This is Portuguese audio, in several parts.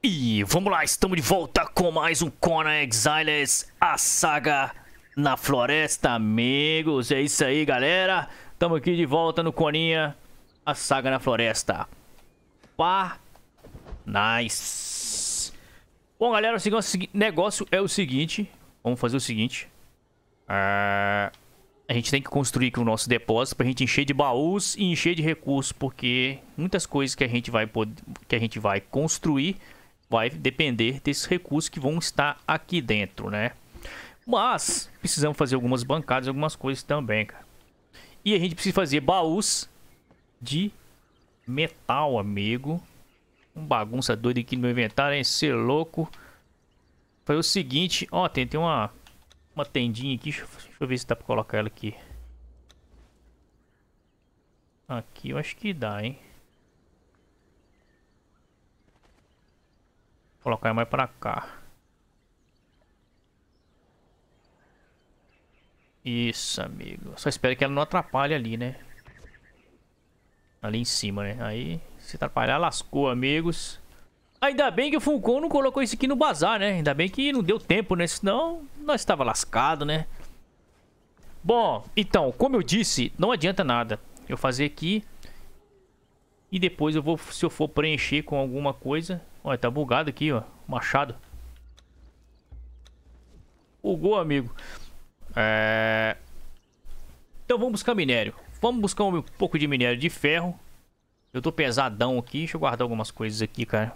E vamos lá, estamos de volta com mais um Conan Exiles, a saga na floresta, amigos. É isso aí, galera. Estamos aqui de volta no Coninha, a saga na floresta. Pá, nice. Bom, galera, o negócio é o seguinte. Vamos fazer o seguinte. Ah, a gente tem que construir aqui o nosso depósito pra gente encher de baús e encher de recursos, porque muitas coisas que a gente vai, que a gente vai construir vai depender desses recursos que vão estar aqui dentro, né? Mas precisamos fazer algumas bancadas, algumas coisas também, cara. E a gente precisa fazer baús de metal, amigo. Um bagunça doido aqui no meu inventário, hein? Ser é louco. Foi o seguinte, ó, tem, tem uma, uma tendinha aqui. Deixa, deixa eu ver se dá pra colocar ela aqui. Aqui eu acho que dá, hein? colocar mais pra cá. Isso, amigo. Só espero que ela não atrapalhe ali, né? Ali em cima, né? Aí, se atrapalhar, lascou, amigos. Ainda bem que o Fulcon não colocou isso aqui no bazar, né? Ainda bem que não deu tempo, né? Senão, nós estava lascado, né? Bom, então, como eu disse, não adianta nada eu fazer aqui e depois eu vou, se eu for preencher com alguma coisa... Olha, tá bugado aqui, ó. Machado. Bugou, amigo. É... Então vamos buscar minério. Vamos buscar um pouco de minério de ferro. Eu tô pesadão aqui. Deixa eu guardar algumas coisas aqui, cara.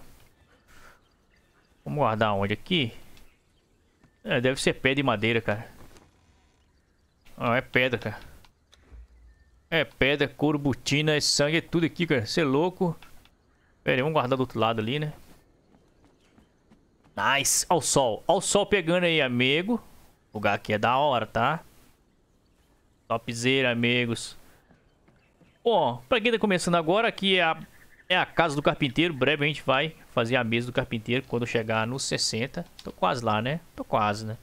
Vamos guardar onde? Aqui? É, deve ser pedra e madeira, cara. Ah, é pedra, cara. É pedra, couro, é sangue, é tudo aqui, cara. Você é louco. Pera aí, vamos guardar do outro lado ali, né? Nice. Ao sol. Ao sol pegando aí, amigo. O lugar aqui é da hora, tá? Topzera, amigos. Bom, pra quem tá começando agora, aqui é a, é a casa do carpinteiro. Breve a gente vai fazer a mesa do carpinteiro quando chegar nos 60. Tô quase lá, né? Tô quase, né?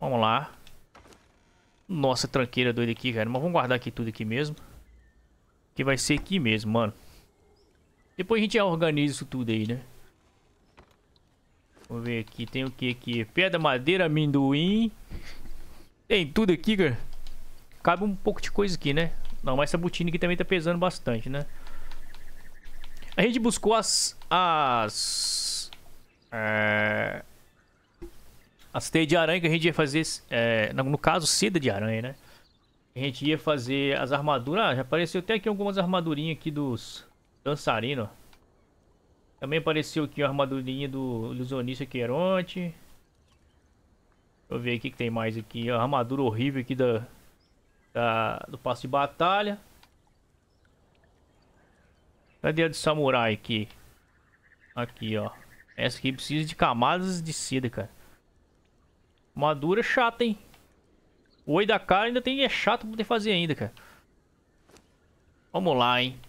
Vamos lá. Nossa, tranqueira doida aqui, velho. Mas vamos guardar aqui tudo aqui mesmo. Que vai ser aqui mesmo, mano. Depois a gente organiza isso tudo aí, né? Vamos ver aqui. Tem o que aqui? Pedra, madeira, amendoim. Tem tudo aqui, cara. Cabe um pouco de coisa aqui, né? Não, mas essa botina aqui também tá pesando bastante, né? A gente buscou as... As... É... As teias de aranha que a gente ia fazer, é, no caso, seda de aranha, né? A gente ia fazer as armaduras. Ah, já apareceu até aqui algumas armadurinhas aqui dos dançarinos. Também apareceu aqui a armadurinha do ilusionista Queronte. Deixa eu ver aqui que tem mais aqui. A armadura horrível aqui da, da do passo de batalha. Cadê a de samurai aqui? Aqui, ó. Essa aqui precisa de camadas de seda, cara. Madura é chata, hein? O oi da cara ainda tem... É chato pra poder fazer ainda, cara. Vamos lá, hein?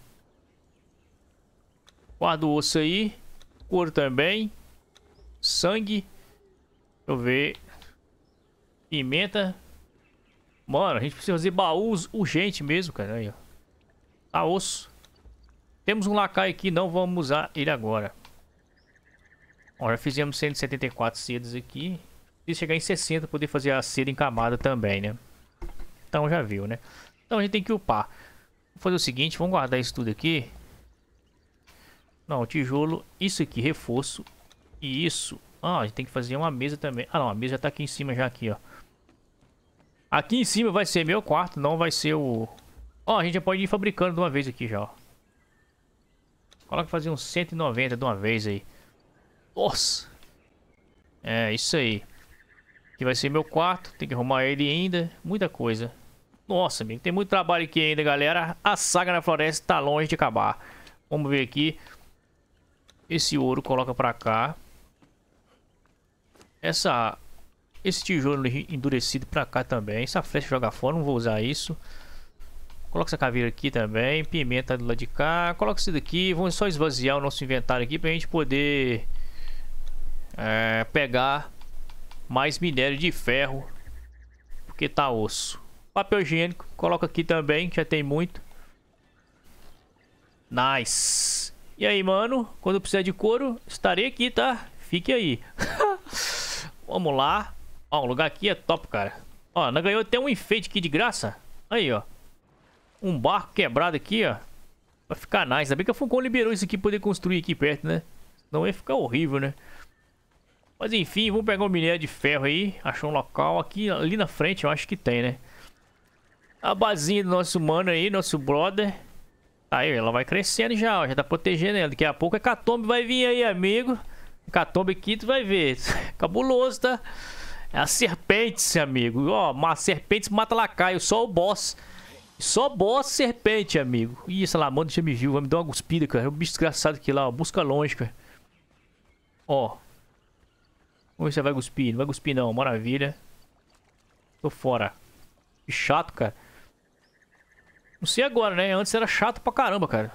Guarda o osso aí. Couro também. Sangue. Deixa eu ver. Pimenta. Mano, a gente precisa fazer baús urgente mesmo, cara. Aí, ó. Tá osso. Temos um lacaio aqui, não vamos usar ele agora. Ó, já fizemos 174 sedas aqui e chegar em 60 poder fazer a seda em camada também, né? Então já viu, né? Então a gente tem que upar. Vou fazer o seguinte, vamos guardar isso tudo aqui. Não, tijolo, isso aqui, reforço. E isso. Ah, a gente tem que fazer uma mesa também. Ah não, a mesa já tá aqui em cima já aqui, ó. Aqui em cima vai ser meu quarto, não vai ser o... Ó, a gente já pode ir fabricando de uma vez aqui já, ó. Coloca fazer uns 190 de uma vez aí. Nossa! É, isso aí vai ser meu quarto. Tem que arrumar ele ainda. Muita coisa. Nossa, amigo. Tem muito trabalho aqui ainda, galera. A saga na floresta tá longe de acabar. Vamos ver aqui. Esse ouro coloca pra cá. Essa... Esse tijolo endurecido pra cá também. Essa flecha joga fora. Não vou usar isso. Coloca essa caveira aqui também. Pimenta do lado de cá. Coloca isso daqui. Vamos só esvaziar o nosso inventário aqui pra gente poder... É, pegar mais minério de ferro, porque tá osso. Papel higiênico, coloca aqui também, já tem muito. Nice. E aí, mano, quando precisar de couro, estarei aqui, tá? Fique aí. Vamos lá. Ó, o lugar aqui é top, cara. Ó, não ganhou até um enfeite aqui de graça. Aí, ó. Um barco quebrado aqui, ó. Vai ficar nice. Ainda bem que a Funcom liberou isso aqui pra poder construir aqui perto, né? Não ia ficar horrível, né? Mas enfim, vamos pegar o um minério de ferro aí. Achou um local aqui, ali na frente, eu acho que tem, né? A bazinha do nosso mano aí, nosso brother. Aí, ela vai crescendo já, ó, já tá protegendo ela. Daqui a pouco a Hecatombe vai vir aí, amigo. Hecatombe aqui, tu vai ver. Cabuloso, tá? É a serpente, amigo. Ó, mas serpente mata lacaio, só o boss. Só boss serpente, amigo. Ih, essa lamanda já me viu, vai me dar uma guspida, cara. É um bicho desgraçado aqui lá, ó. Busca longe, cara. Ó, ou você vai cuspir? Não vai cuspir não, maravilha. Tô fora. Que chato, cara. Não sei agora, né? Antes era chato pra caramba, cara.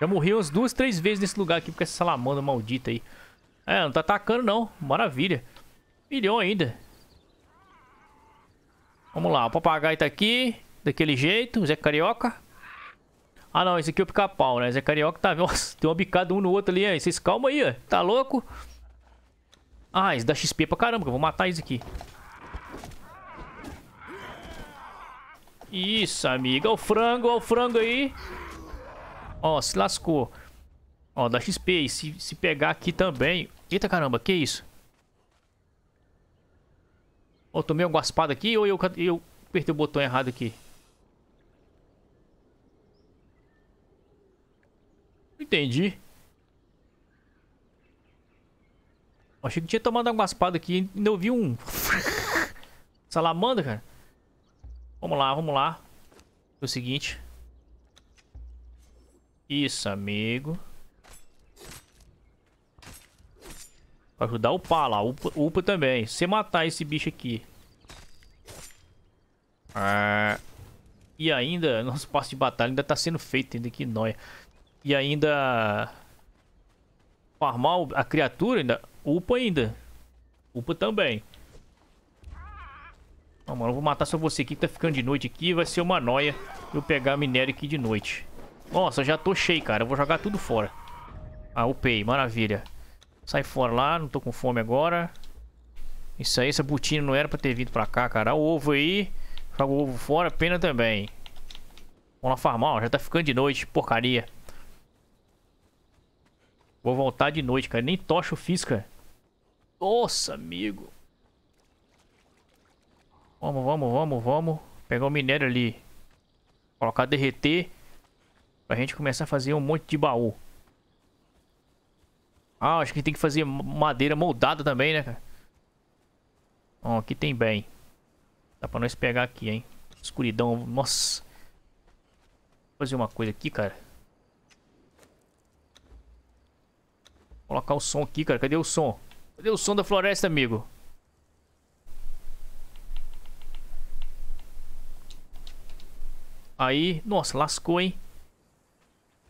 Já morri umas duas, três vezes nesse lugar aqui porque essa salamandra maldita aí. É, não tá atacando não. Maravilha. Milhão ainda. Vamos lá, o papagaio tá aqui. Daquele jeito, o Zé Carioca. Ah não, esse aqui é o pica-pau, né? Zé Carioca tá... Nossa, tem uma bicada um no outro ali, aí. Vocês calma aí, ó. Tá louco? Ah, isso dá XP pra caramba, que eu vou matar isso aqui. Isso, amiga. Olha o frango, olha o frango aí. Ó, se lascou. Ó, dá XP. E se, se pegar aqui também... Eita caramba, que isso? Ó, tomei uma guaspada aqui ou eu, eu apertei o botão errado aqui? Entendi. Achei que tinha tomado uma espada aqui. Ainda ouvi um... Salamandra, cara. Vamos lá, vamos lá. É o seguinte. Isso, amigo. Pra ajudar a upar lá. Upa, upa também. Se matar esse bicho aqui. Ah. E ainda... Nosso passo de batalha ainda tá sendo feito. Ainda que nóia. E ainda... Farmar a criatura ainda... Upa ainda. Upa também. Não, mano, eu vou matar só você aqui que tá ficando de noite aqui. Vai ser uma noia eu pegar minério aqui de noite. Nossa, já tô cheio, cara. Eu vou jogar tudo fora. Ah, upei. Maravilha. Sai fora lá. Não tô com fome agora. Isso aí, essa botina não era pra ter vindo pra cá, cara. Ah, o ovo aí. Joga o ovo fora. Pena também. Vamos lá farmar, ó. Já tá ficando de noite. Porcaria. Vou voltar de noite, cara. Nem tocha o fiz, cara. Nossa, amigo. Vamos, vamos, vamos, vamos. Pegar o minério ali. Colocar derreter. Pra gente começar a fazer um monte de baú. Ah, acho que tem que fazer madeira moldada também, né, cara? Ó, aqui tem bem. Dá pra nós pegar aqui, hein? Escuridão, nossa. Vou fazer uma coisa aqui, cara. Vou colocar o som aqui, cara. Cadê o som? Cadê o som da floresta, amigo? Aí, nossa, lascou, hein?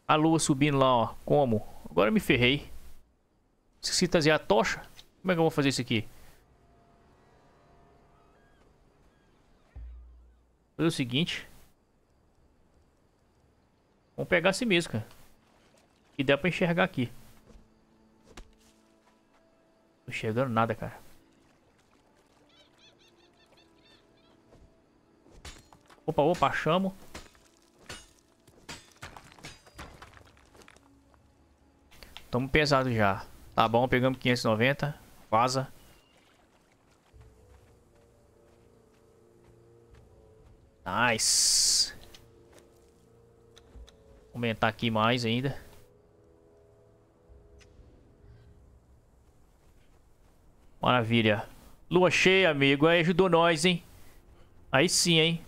A lua subindo lá, ó. Como? Agora eu me ferrei. Esqueci de trazer a tocha. Como é que eu vou fazer isso aqui? Vou fazer o seguinte. Vamos pegar esse mesmo, cara. Que dá pra enxergar aqui enxergando nada, cara. Opa, opa, chamo. Tamo pesado já. Tá bom, pegamos 590. Vaza. Nice. Aumentar aqui mais ainda. Maravilha. Lua cheia, amigo. Aí ajudou nós, hein? Aí sim, hein?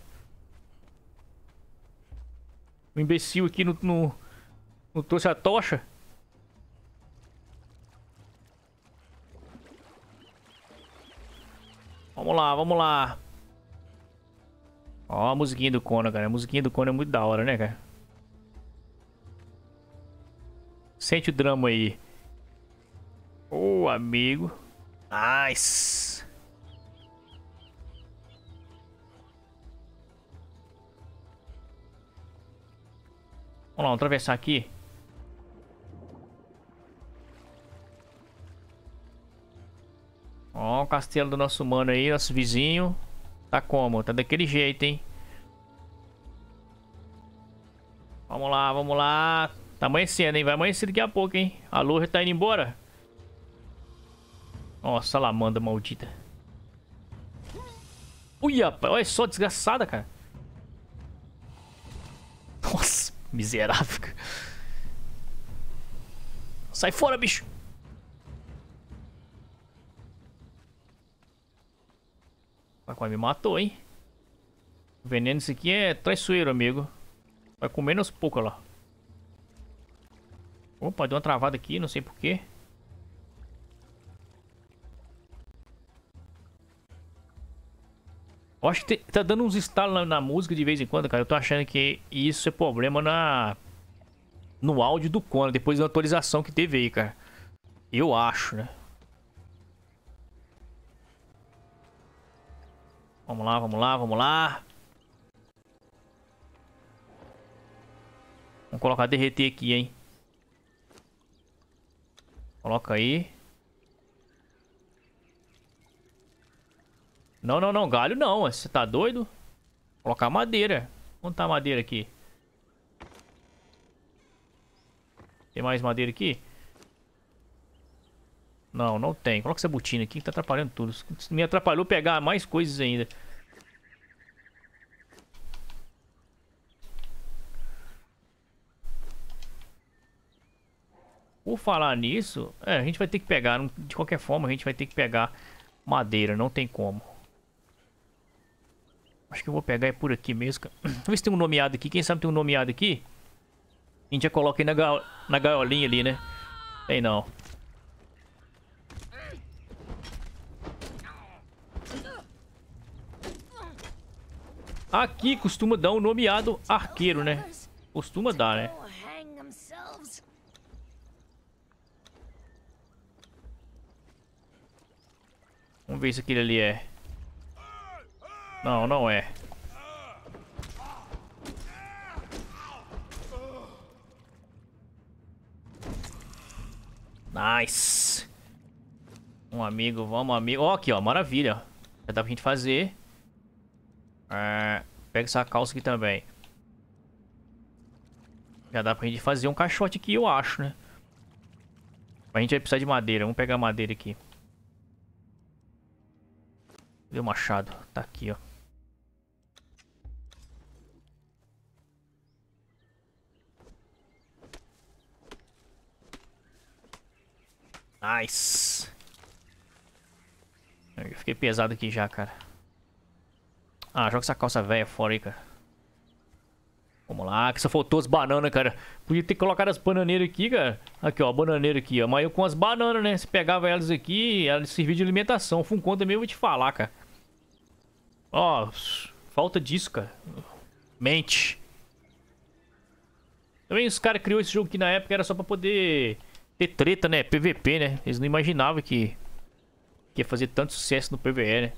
O imbecil aqui não, não, não trouxe a tocha. Vamos lá, vamos lá. Ó a musiquinha do Conan, cara. A musiquinha do Conan é muito da hora, né, cara? Sente o drama aí. Ô, oh, amigo. Nice. Vamos lá, vamos atravessar aqui. Ó, o castelo do nosso humano aí, nosso vizinho. Tá como? Tá daquele jeito, hein? Vamos lá, vamos lá. Tá amanhecendo, hein? Vai amanhecer daqui a pouco, hein? A luz já tá indo embora. Ó, oh, salamanda maldita. Ui, rapaz, olha só, desgraçada, cara. Nossa, miserável. Sai fora, bicho. Mas quase me matou, hein? O veneno isso aqui é traiçoeiro, amigo. Vai comer aos poucos lá. Opa, deu uma travada aqui, não sei porquê. Eu acho que te, tá dando uns estalos na, na, música de vez em quando, cara. Eu tô achando que isso é problema na no áudio do Kona, depois da atualização que teve aí, cara. Eu acho, né? Vamos lá, vamos lá, vamos lá. Vamos colocar derreter aqui, hein. Coloca aí. Não, não, não. Galho não. É, você tá doido? Vou colocar madeira. Onde tá a madeira aqui? Tem mais madeira aqui? Não, não tem. Coloca essa botina aqui que tá atrapalhando tudo. Me atrapalhou pegar mais coisas ainda. Por falar nisso, é, a gente vai ter que pegar. De qualquer forma, a gente vai ter que pegar madeira. Não tem como. Acho que eu vou pegar é por aqui mesmo, cara. Vamos ver se tem um nomeado aqui. Quem sabe tem um nomeado aqui? A gente já coloca aí na, gaio... na gaiolinha ali, né? Tem não. Aqui costuma dar um nomeado arqueiro, né? Costuma dar, né? Vamos ver se aquele ali é. Não, não é. Nice. Um amigo, vamos amigo. Ó, oh, aqui, ó, maravilha. Já dá pra gente fazer. É, pega essa calça aqui também. Já dá pra gente fazer um caixote aqui, eu acho, né? A gente vai precisar de madeira. Vamos pegar madeira aqui. Cadê o machado? Tá aqui, ó. Nice. Eu fiquei pesado aqui já, cara. Ah, joga essa calça velha fora aí, cara. Vamos lá, que só faltou as bananas, cara. Podia ter colocado as bananeiras aqui, cara. Aqui, ó, a bananeira aqui, ó. Mas eu com as bananas, né? Se pegava elas aqui, elas serviam de alimentação. Funcon também eu vou te falar, cara. Ó, falta disso, cara. Mente. Também os caras criou esse jogo aqui na época era só pra poder ter treta, né? PVP, né? Eles não imaginavam que, que ia fazer tanto sucesso no PVE, né?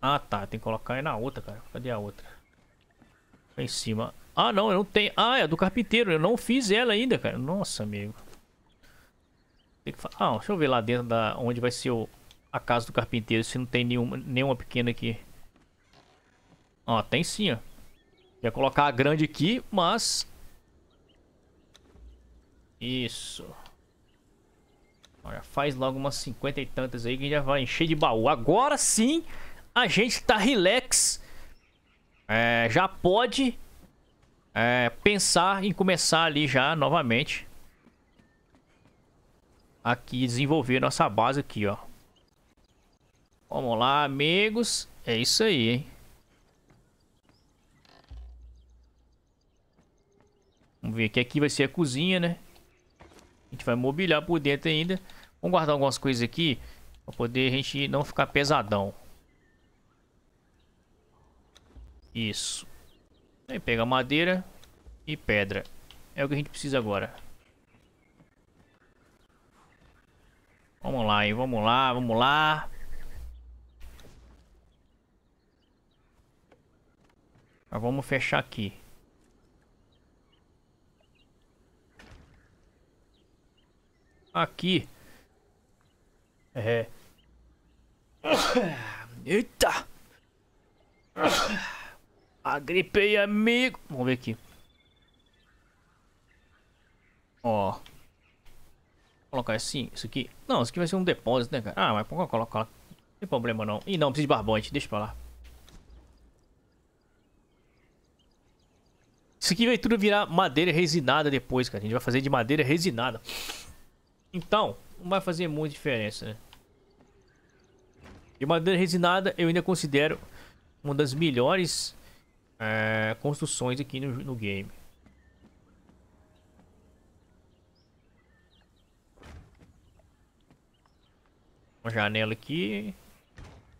Ah, tá. Tem que colocar aí na outra, cara. Cadê a outra? Lá em cima. Ah, não. Eu não tenho. Ah, é do carpinteiro. Eu não fiz ela ainda, cara. Nossa, amigo. Tem que... Ah, deixa eu ver lá dentro da... Onde vai ser o... a casa do carpinteiro. Se não tem nenhuma, nenhuma pequena aqui. Ó, tem sim, ó. Ia colocar a grande aqui, mas isso. Olha, faz logo umas cinquenta e tantas aí que já vai encher de baú. Agora sim, a gente tá relax. É, já pode é, pensar em começar ali já novamente. Aqui, desenvolver nossa base aqui, ó. Vamos lá, amigos. É isso aí, hein? Vamos ver que aqui é vai ser a cozinha, né? A gente vai mobiliar por dentro ainda. Vamos guardar algumas coisas aqui. para poder a gente não ficar pesadão. Isso. Aí pega madeira e pedra. É o que a gente precisa agora. Vamos lá, hein? Vamos lá, vamos lá. Mas vamos fechar aqui. Aqui. É. Eita! Agripei amigo. Vamos ver aqui. Ó. Vou colocar assim, isso aqui. Não, isso aqui vai ser um depósito, né, cara? Ah, mas coloca, coloca, lá. Não tem problema não. E não, precisa de barbante, deixa pra lá. Isso aqui vai tudo virar madeira resinada depois, cara. A gente vai fazer de madeira resinada. Então, não vai fazer muita diferença, né? E madeira resinada eu ainda considero uma das melhores é, construções aqui no, no game. Uma janela aqui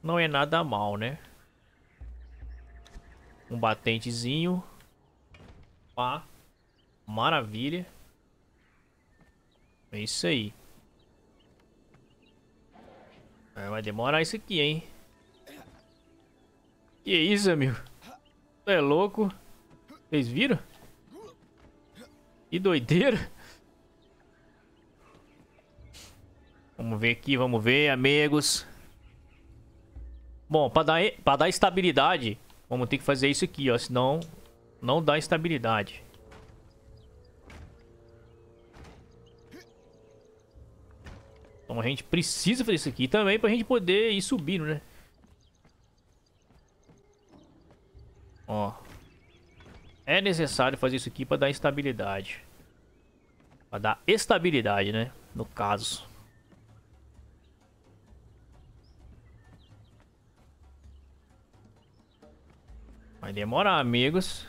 não é nada mal, né? Um batentezinho. Pá. Maravilha. É isso aí. É, vai demorar isso aqui, hein? Que isso, amigo? É louco? Vocês viram? Que doideira! Vamos ver aqui, vamos ver, amigos. Bom, para dar, pra dar estabilidade, vamos ter que fazer isso aqui, ó. Senão, não dá estabilidade. Então a gente precisa fazer isso aqui também pra gente poder ir subindo, né? Ó. É necessário fazer isso aqui pra dar estabilidade. Pra dar estabilidade, né? No caso. Vai demorar, amigos.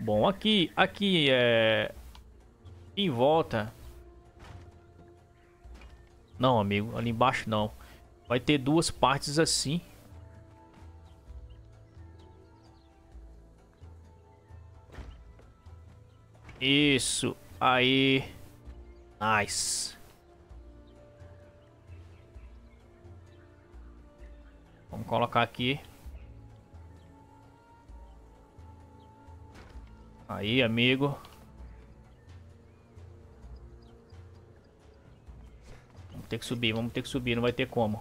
Bom, aqui, aqui é... Em volta. Não, amigo. Ali embaixo não. Vai ter duas partes assim. Isso. Aí. Nice. Vamos colocar aqui. Aí, amigo. ter que subir, vamos ter que subir, não vai ter como.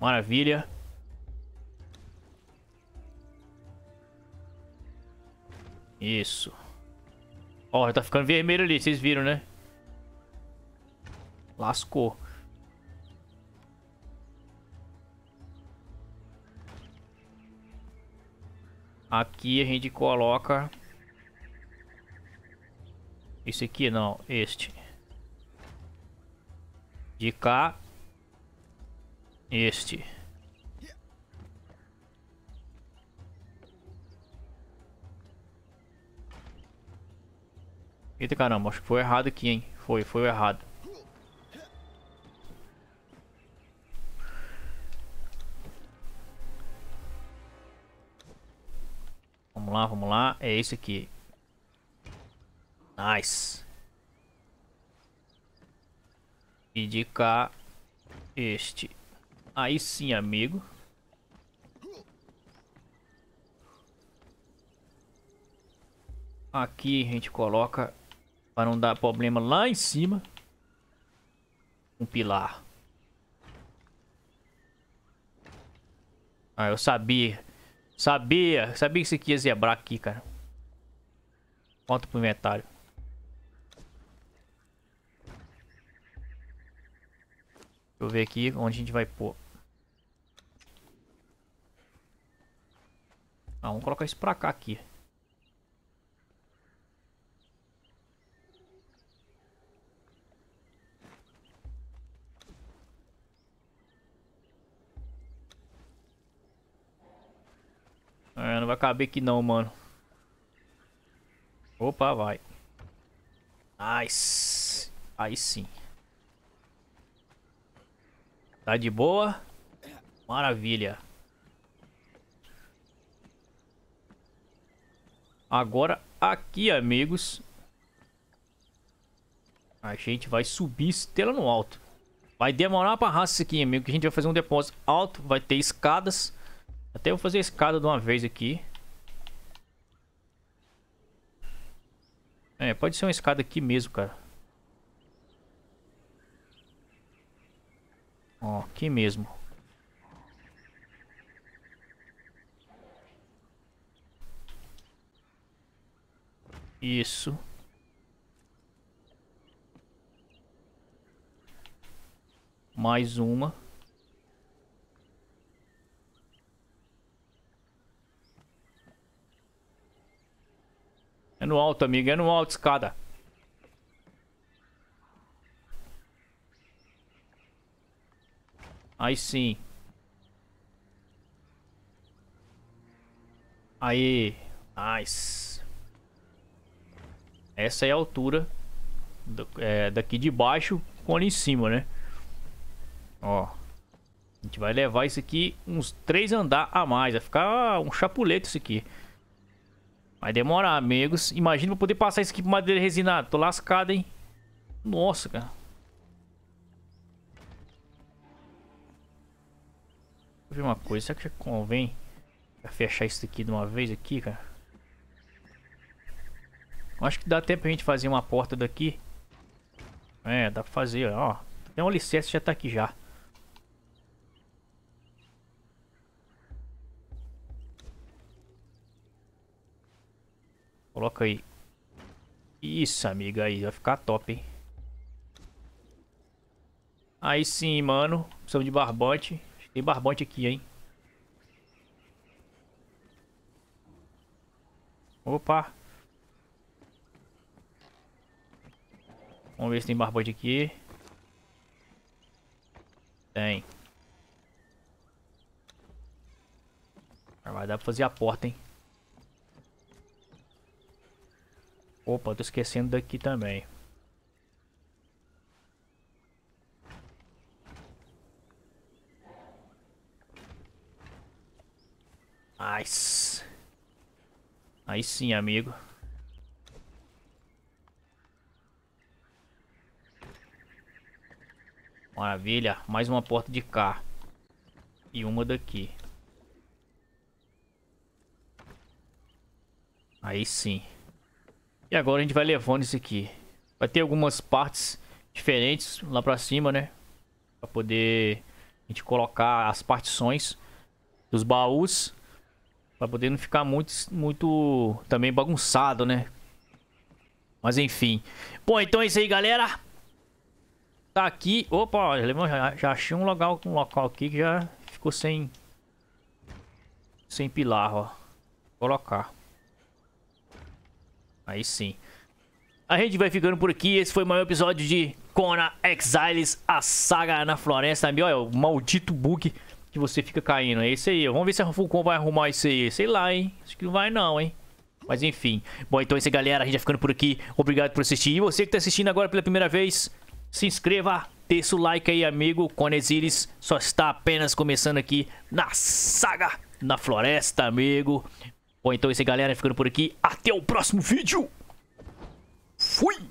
Maravilha. Isso. Ó, já tá ficando vermelho ali, vocês viram, né? Lascou. Aqui a gente coloca esse aqui não, este. De cá. Este. Eita caramba, acho que foi errado aqui, hein? Foi, foi errado. Vamos lá, vamos lá. É esse aqui. Nice. E de cá, este. Aí sim, amigo. Aqui a gente coloca para não dar problema lá em cima. Um pilar. Ah, eu sabia. Sabia. Sabia que isso aqui ia zebrar aqui, cara. Volta pro inventário. eu ver aqui onde a gente vai pôr. Ah, vamos colocar isso pra cá aqui. É, não vai caber aqui não, mano. Opa, vai. Nice. Aí sim. Tá de boa? Maravilha. Agora aqui, amigos. A gente vai subir estrela no alto. Vai demorar pra raça isso aqui, amigo. Que a gente vai fazer um depósito alto. Vai ter escadas. Até vou fazer a escada de uma vez aqui. É, pode ser uma escada aqui mesmo, cara. aqui mesmo. Isso. Mais uma. É no alto, amigo. É no alto, escada. Aí sim. Aí. Nice. Essa é a altura do, é, daqui de baixo com ali em cima, né? Ó. A gente vai levar isso aqui uns três andar a mais. Vai ficar um chapuleto isso aqui. Vai demorar, amigos. Imagina eu poder passar isso aqui pra madeira resinada. Tô lascado, hein? Nossa, cara. ver uma coisa, será que já convém fechar isso aqui de uma vez aqui, cara? Eu acho que dá tempo a gente fazer uma porta daqui. É, dá pra fazer, ó. Tem um alicerce já tá aqui já. Coloca aí. Isso, amiga, aí vai ficar top, hein? Aí sim, mano. Precisamos de barbante. Tem barbante aqui, hein? Opa! Vamos ver se tem barbante aqui. Tem. Vai dar pra fazer a porta, hein? Opa, tô esquecendo daqui também. Nice. Aí sim, amigo. Maravilha. Mais uma porta de cá. E uma daqui. Aí sim. E agora a gente vai levando isso aqui. Vai ter algumas partes diferentes lá pra cima, né? Pra poder a gente colocar as partições dos baús. Pra poder não ficar muito, muito também bagunçado, né? Mas enfim. Bom, então é isso aí, galera. Tá aqui. Opa, já, já achei um local, um local aqui que já ficou sem... Sem pilar, ó. Colocar. Aí sim. A gente vai ficando por aqui. Esse foi o maior episódio de Kona Exiles, a saga na floresta. Olha, o maldito bug que você fica caindo. É isso aí. Vamos ver se a Fulcon vai arrumar isso aí. Sei lá, hein? Acho que não vai não, hein? Mas enfim. Bom, então é isso galera. A gente vai ficando por aqui. Obrigado por assistir. E você que tá assistindo agora pela primeira vez, se inscreva. Deixa o like aí, amigo. Conesiris só está apenas começando aqui na saga, na floresta, amigo. Bom, então é isso galera. Ficando por aqui. Até o próximo vídeo. Fui!